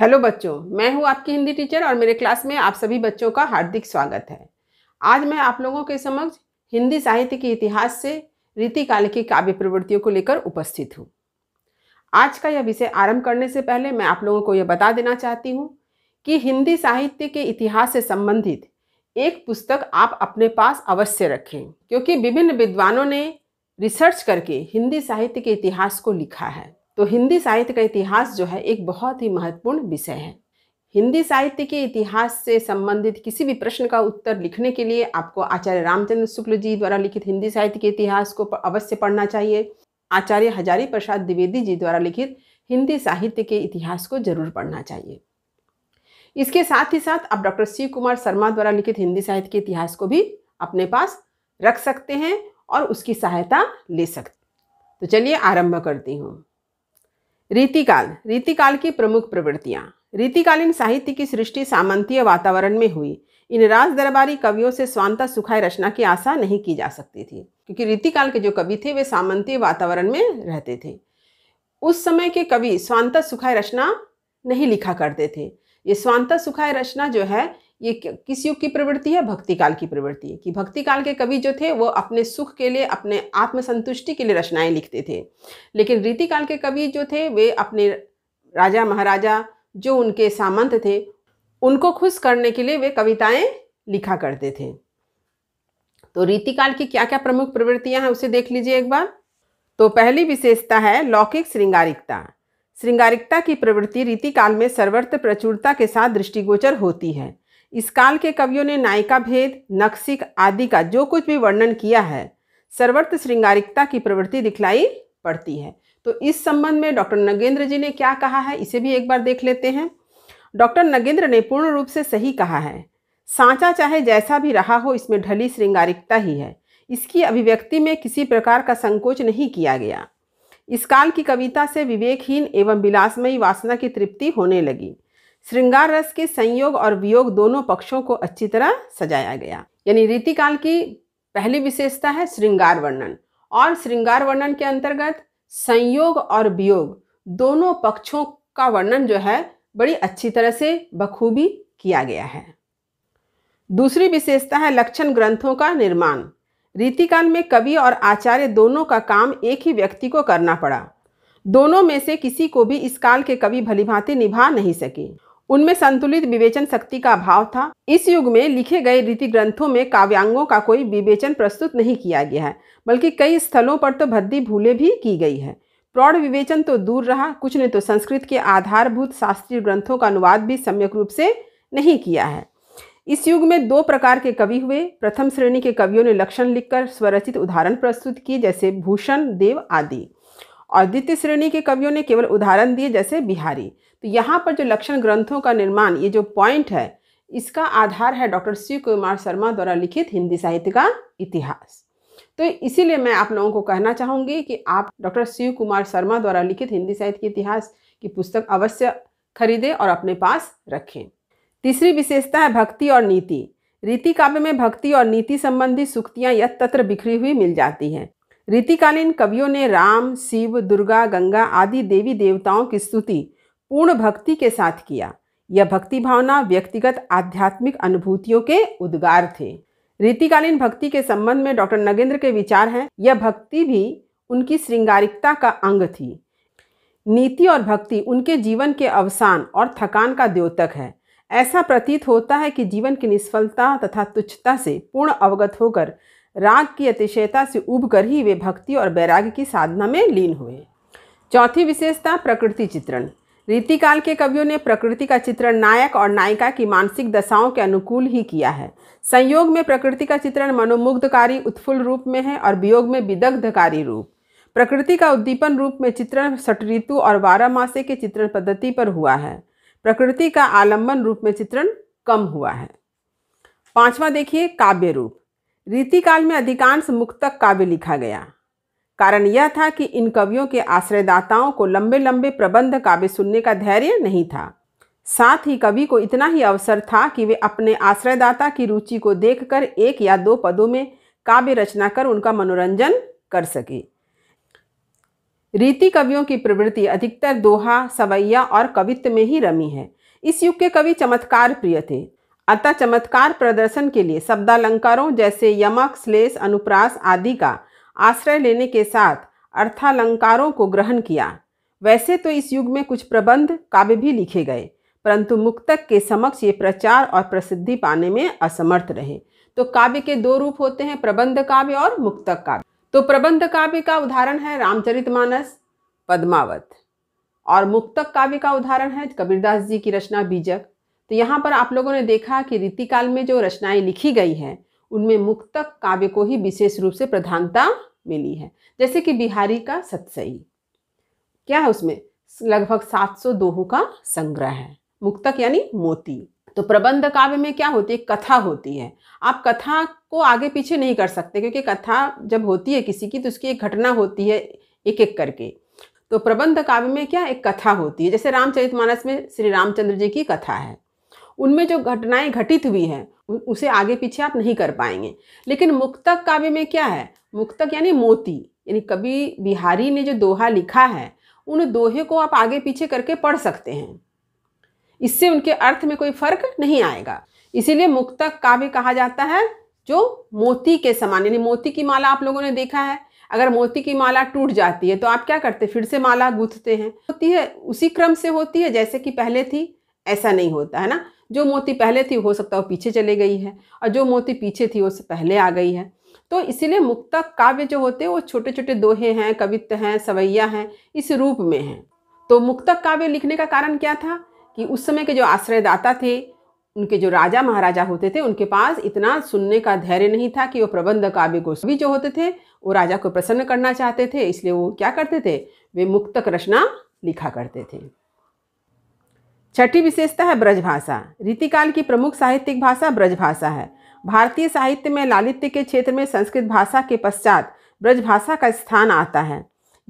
hello बच्चों मैं हूं आपकी हिंदी टीचर और मेरे क्लास में आप सभी बच्चों का हार्दिक स्वागत है आज मैं आप लोगों के समक्ष हिंदी साहित्य के इतिहास से रीतिकाल की काव्य प्रवृत्तियों को लेकर उपस्थित हूँ आज का यह विषय आरंभ करने से पहले मैं आप लोगों को यह बता देना चाहती हूँ कि हिंदी साहित्य के इतिहास से संबंधित एक पुस्तक आप अपने पास अवश्य रखें क्योंकि विभिन्न विद्वानों ने रिसर्च करके हिंदी साहित्य के इतिहास को लिखा है तो हिंदी साहित्य का इतिहास जो है एक बहुत ही महत्वपूर्ण विषय है हिंदी साहित्य के इतिहास से संबंधित किसी भी प्रश्न का उत्तर लिखने के लिए आपको आचार्य रामचंद्र शुक्ल जी द्वारा लिखित हिंदी साहित्य के इतिहास को अवश्य पढ़ना चाहिए आचार्य हजारी प्रसाद द्विवेदी जी द्वारा लिखित हिंदी साहित्य के इतिहास को जरूर पढ़ना चाहिए इसके साथ ही साथ आप डॉक्टर शिव कुमार शर्मा द्वारा लिखित हिंदी साहित्य के इतिहास को भी अपने पास रख सकते हैं और उसकी सहायता ले सकते तो चलिए आरंभ करती हूँ रीतिकाल रीतिकाल की प्रमुख प्रवृत्तियाँ रीतिकालीन साहित्य की सृष्टि सामंतीय वातावरण में हुई इन राज दरबारी कवियों से स्वांता सुखाय रचना की आशा नहीं की जा सकती थी क्योंकि रीतिकाल के जो कवि थे वे सामंतीय वातावरण में रहते थे उस समय के कवि स्वांता सुखाय रचना नहीं लिखा करते थे ये स्वांता सुखाय रचना जो है ये किस युग की प्रवृत्ति है भक्ति काल की प्रवृत्ति है कि भक्ति काल के कवि जो थे वो अपने सुख के लिए अपने आत्मसंतुष्टि के लिए रचनाएं लिखते थे लेकिन रीति काल के कवि जो थे वे अपने राजा महाराजा जो उनके सामंत थे उनको खुश करने के लिए वे कविताएं लिखा करते थे तो रीति काल की क्या क्या प्रमुख प्रवृत्तियां हैं उसे देख लीजिए एक बार तो पहली विशेषता है लौकिक श्रृंगारिकता श्रृंगारिकता की प्रवृत्ति रीतिकाल में सर्वत्र प्रचुरता के साथ दृष्टिगोचर होती है इस काल के कवियों ने नायिका भेद नक्सिक आदि का जो कुछ भी वर्णन किया है सर्वत्र श्रृंगारिकता की प्रवृत्ति दिखलाई पड़ती है तो इस संबंध में डॉक्टर नगेंद्र जी ने क्या कहा है इसे भी एक बार देख लेते हैं डॉक्टर नगेंद्र ने पूर्ण रूप से सही कहा है सांचा चाहे जैसा भी रहा हो इसमें ढली श्रृंगारिकता ही है इसकी अभिव्यक्ति में किसी प्रकार का संकोच नहीं किया गया इस काल की कविता से विवेकहीन एवं विलासमयी वासना की तृप्ति होने लगी श्रृंगार रस के संयोग और वियोग दोनों पक्षों को अच्छी तरह सजाया गया यानी रीतिकाल की पहली विशेषता है श्रृंगार वर्णन और श्रृंगार वर्णन के अंतर्गत संयोग और वियोग दोनों पक्षों का वर्णन जो है बड़ी अच्छी तरह से बखूबी किया गया है दूसरी विशेषता है लक्षण ग्रंथों का निर्माण रीतिकाल में कवि और आचार्य दोनों का काम एक ही व्यक्ति को करना पड़ा दोनों में से किसी को भी इस काल के कवि भलीभांति निभा नहीं सके उनमें संतुलित विवेचन शक्ति का अभाव था इस युग में लिखे गए रीति ग्रंथों में काव्यांगों का कोई विवेचन प्रस्तुत नहीं किया गया है बल्कि कई स्थलों पर तो भद्दी भूले भी की गई है प्रौढ़ विवेचन तो दूर रहा कुछ ने तो संस्कृत के आधारभूत शास्त्रीय ग्रंथों का अनुवाद भी सम्यक रूप से नहीं किया है इस युग में दो प्रकार के कवि हुए प्रथम श्रेणी के कवियों ने लक्षण लिखकर स्वरचित उदाहरण प्रस्तुत किए जैसे भूषण देव आदि और द्वितीय श्रेणी के कवियों ने केवल उदाहरण दिए जैसे बिहारी तो यहाँ पर जो लक्षण ग्रंथों का निर्माण ये जो पॉइंट है इसका आधार है डॉक्टर शिव कुमार शर्मा द्वारा लिखित हिंदी साहित्य का इतिहास तो इसीलिए मैं आप लोगों को कहना चाहूँगी कि आप डॉक्टर शिव कुमार शर्मा द्वारा लिखित हिंदी साहित्य के इतिहास की पुस्तक अवश्य खरीदें और अपने पास रखें तीसरी विशेषता है भक्ति और नीति रीति काव्य में भक्ति और नीति संबंधी सुक्तियाँ तत्र बिखरी हुई मिल जाती हैं रीतिकालीन कवियों ने राम शिव दुर्गा गंगा आदि देवी देवताओं की स्तुति पूर्ण भक्ति के साथ किया यह भक्ति भावना व्यक्तिगत आध्यात्मिक अनुभूतियों के उद्गार थे रीतिकालीन भक्ति के संबंध में डॉक्टर नगेंद्र के विचार हैं यह भक्ति भी उनकी श्रृंगारिकता का अंग थी नीति और भक्ति उनके जीवन के अवसान और थकान का द्योतक है ऐसा प्रतीत होता है कि जीवन की निष्फलता तथा तुच्छता से पूर्ण अवगत होकर राग की अतिशयता से उब कर ही वे भक्ति और वैराग्य की साधना में लीन हुए चौथी विशेषता प्रकृति चित्रण रीतिकाल के कवियों ने प्रकृति का चित्रण नायक और नायिका की मानसिक दशाओं के अनुकूल ही किया है संयोग में प्रकृति का चित्रण मनोमुग्धकारी उत्फुल रूप में है और वियोग में विदग्धकारी रूप प्रकृति का उद्दीपन रूप में चित्रण षटऋतु और बारहमासे के चित्रण पद्धति पर हुआ है प्रकृति का आलंबन रूप में चित्रण कम हुआ है पांचवा देखिए काव्य रूप रीतिकाल में अधिकांश मुक्तक काव्य लिखा गया कारण यह था कि इन कवियों के आश्रयदाताओं को लंबे लंबे प्रबंध काव्य सुनने का धैर्य नहीं था साथ ही कवि को इतना ही अवसर था कि वे अपने आश्रयदाता की रुचि को देखकर एक या दो पदों में काव्य रचना कर उनका मनोरंजन कर सके रीति कवियों की प्रवृत्ति अधिकतर दोहा सवैया और कवित्व में ही रमी है इस युग के कवि चमत्कार प्रिय थे अतः चमत्कार प्रदर्शन के लिए शब्दालंकारों जैसे यमक श्लेष अनुप्रास आदि का आश्रय लेने के साथ अर्थालंकारों को ग्रहण किया वैसे तो इस युग में कुछ प्रबंध काव्य भी लिखे गए परंतु मुक्तक के समक्ष ये प्रचार और प्रसिद्धि पाने में असमर्थ रहे तो काव्य के दो रूप होते हैं प्रबंध काव्य और मुक्तक काव्य तो प्रबंध काव्य का उदाहरण है रामचरितमानस पद्मावत और मुक्तक काव्य का उदाहरण है कबीरदास जी की रचना बीजक तो यहाँ पर आप लोगों ने देखा कि रीतिकाल में जो रचनाएं लिखी गई हैं उनमें मुक्तक काव्य को ही विशेष रूप से प्रधानता मिली है जैसे कि बिहारी का सतसई क्या है उसमें लगभग 700 दोहों का संग्रह है मुक्तक यानी मोती तो प्रबंध काव्य में क्या होती है कथा होती है आप कथा को आगे पीछे नहीं कर सकते क्योंकि कथा जब होती है किसी की तो उसकी एक घटना होती है एक एक करके तो प्रबंध काव्य में क्या एक कथा होती है जैसे रामचरितमानस में श्री रामचंद्र जी की कथा है उनमें जो घटनाएं घटित हुई हैं उसे आगे पीछे आप नहीं कर पाएंगे लेकिन मुक्तक काव्य में क्या है मुक्तक यानी मोती यानी कभी बिहारी ने जो दोहा लिखा है उन दोहे को आप आगे पीछे करके पढ़ सकते हैं इससे उनके अर्थ में कोई फर्क नहीं आएगा इसीलिए मुक्तक का भी कहा जाता है जो मोती के समान यानी मोती की माला आप लोगों ने देखा है अगर मोती की माला टूट जाती है तो आप क्या करते फिर से माला गूंथते हैं होती है उसी क्रम से होती है जैसे कि पहले थी ऐसा नहीं होता है ना जो मोती पहले थी हो सकता है वो पीछे चले गई है और जो मोती पीछे थी वो पहले आ गई है तो इसीलिए मुक्तक काव्य जो होते हैं वो छोटे छोटे दोहे हैं कवित्व हैं सवैया हैं इस रूप में हैं तो मुक्तक काव्य लिखने का कारण क्या था कि उस समय के जो आश्रयदाता थे उनके जो राजा महाराजा होते थे उनके पास इतना सुनने का धैर्य नहीं था कि वो प्रबंध काव्य को सभी जो होते थे वो राजा को प्रसन्न करना चाहते थे इसलिए वो क्या करते थे वे मुक्तक रचना लिखा करते थे छठी विशेषता है ब्रजभाषा रीतिकाल की प्रमुख साहित्यिक भाषा ब्रजभाषा है भारतीय साहित्य में लालित्य के क्षेत्र में संस्कृत भाषा के पश्चात ब्रजभाषा का स्थान आता है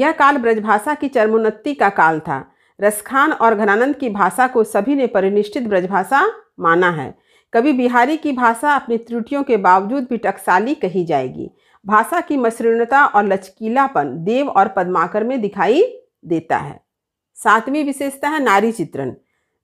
यह काल ब्रजभाषा की चरमोन्नति का काल था रसखान और घनानंद की भाषा को सभी ने परिनिष्ठित ब्रजभाषा माना है कभी बिहारी की भाषा अपनी त्रुटियों के बावजूद भी टकसाली कही जाएगी भाषा की मसृणता और लचकीलापन देव और पद्माकर में दिखाई देता है सातवीं विशेषता है नारी चित्रण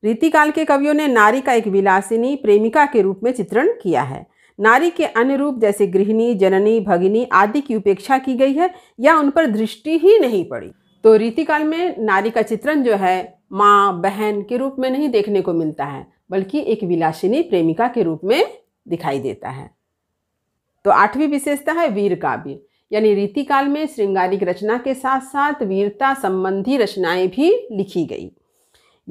रीतिकाल के कवियों ने नारी का एक विलासिनी प्रेमिका के रूप में चित्रण किया है नारी के अन्य रूप जैसे गृहिणी जननी भगिनी आदि की उपेक्षा की गई है या उन पर दृष्टि ही नहीं पड़ी तो रीतिकाल में नारी का चित्रण जो है माँ बहन के रूप में नहीं देखने को मिलता है बल्कि एक विलासिनी प्रेमिका के रूप में दिखाई देता है तो आठवीं विशेषता है वीर काव्य यानी रीतिकाल में श्रृंगारिक रचना के साथ साथ वीरता संबंधी रचनाएं भी लिखी गई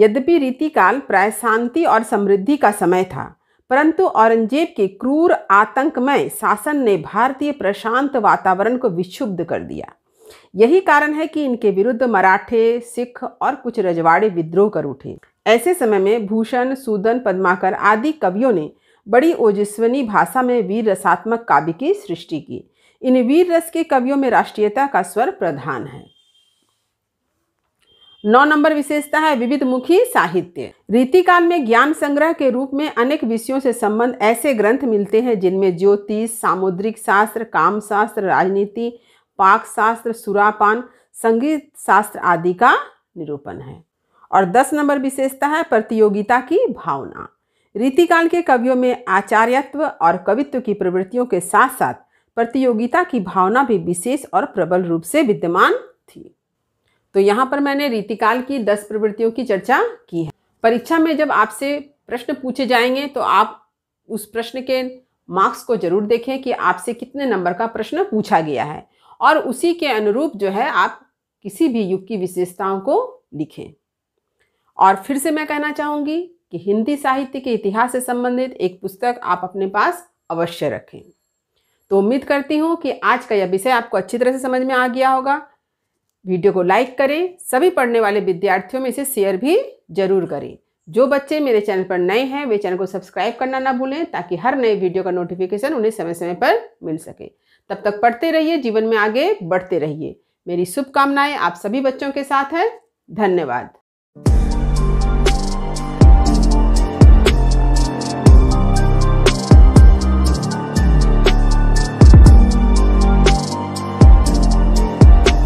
यद्यपि रीतिकाल प्राय शांति और समृद्धि का समय था परंतु औरंगजेब के क्रूर आतंकमय शासन ने भारतीय प्रशांत वातावरण को विक्षुब्ध कर दिया यही कारण है कि इनके विरुद्ध मराठे सिख और कुछ रजवाड़े विद्रोह कर उठे ऐसे समय में भूषण सूदन पद्माकर आदि कवियों ने बड़ी ओजस्वनी भाषा में वीर रसात्मक काव्य की सृष्टि की इन वीर रस के कवियों में राष्ट्रीयता का स्वर प्रधान है नौ नंबर विशेषता है विविध मुखी साहित्य रीतिकाल में ज्ञान संग्रह के रूप में अनेक विषयों से संबंध ऐसे ग्रंथ मिलते हैं जिनमें ज्योतिष सामुद्रिक शास्त्र काम शास्त्र राजनीति पाक शास्त्र सुरापान संगीत शास्त्र आदि का निरूपण है और दस नंबर विशेषता है प्रतियोगिता की भावना रीतिकाल के कवियों में आचार्यत्व और कवित्व की प्रवृत्तियों के साथ साथ प्रतियोगिता की भावना भी विशेष और प्रबल रूप से विद्यमान थी तो यहाँ पर मैंने रीतिकाल की दस प्रवृत्तियों की चर्चा की है परीक्षा में जब आपसे प्रश्न पूछे जाएंगे तो आप उस प्रश्न के मार्क्स को जरूर देखें कि आपसे कितने नंबर का प्रश्न पूछा गया है और उसी के अनुरूप जो है आप किसी भी युग की विशेषताओं को लिखें और फिर से मैं कहना चाहूँगी कि हिंदी साहित्य के इतिहास से संबंधित एक पुस्तक आप अपने पास अवश्य रखें तो उम्मीद करती हूँ कि आज का यह विषय आपको अच्छी तरह से समझ में आ गया होगा वीडियो को लाइक करें सभी पढ़ने वाले विद्यार्थियों में इसे शेयर भी जरूर करें जो बच्चे मेरे चैनल पर नए हैं वे चैनल को सब्सक्राइब करना ना भूलें ताकि हर नए वीडियो का नोटिफिकेशन उन्हें समय समय पर मिल सके तब तक पढ़ते रहिए जीवन में आगे बढ़ते रहिए मेरी शुभकामनाएं आप सभी बच्चों के साथ हैं धन्यवाद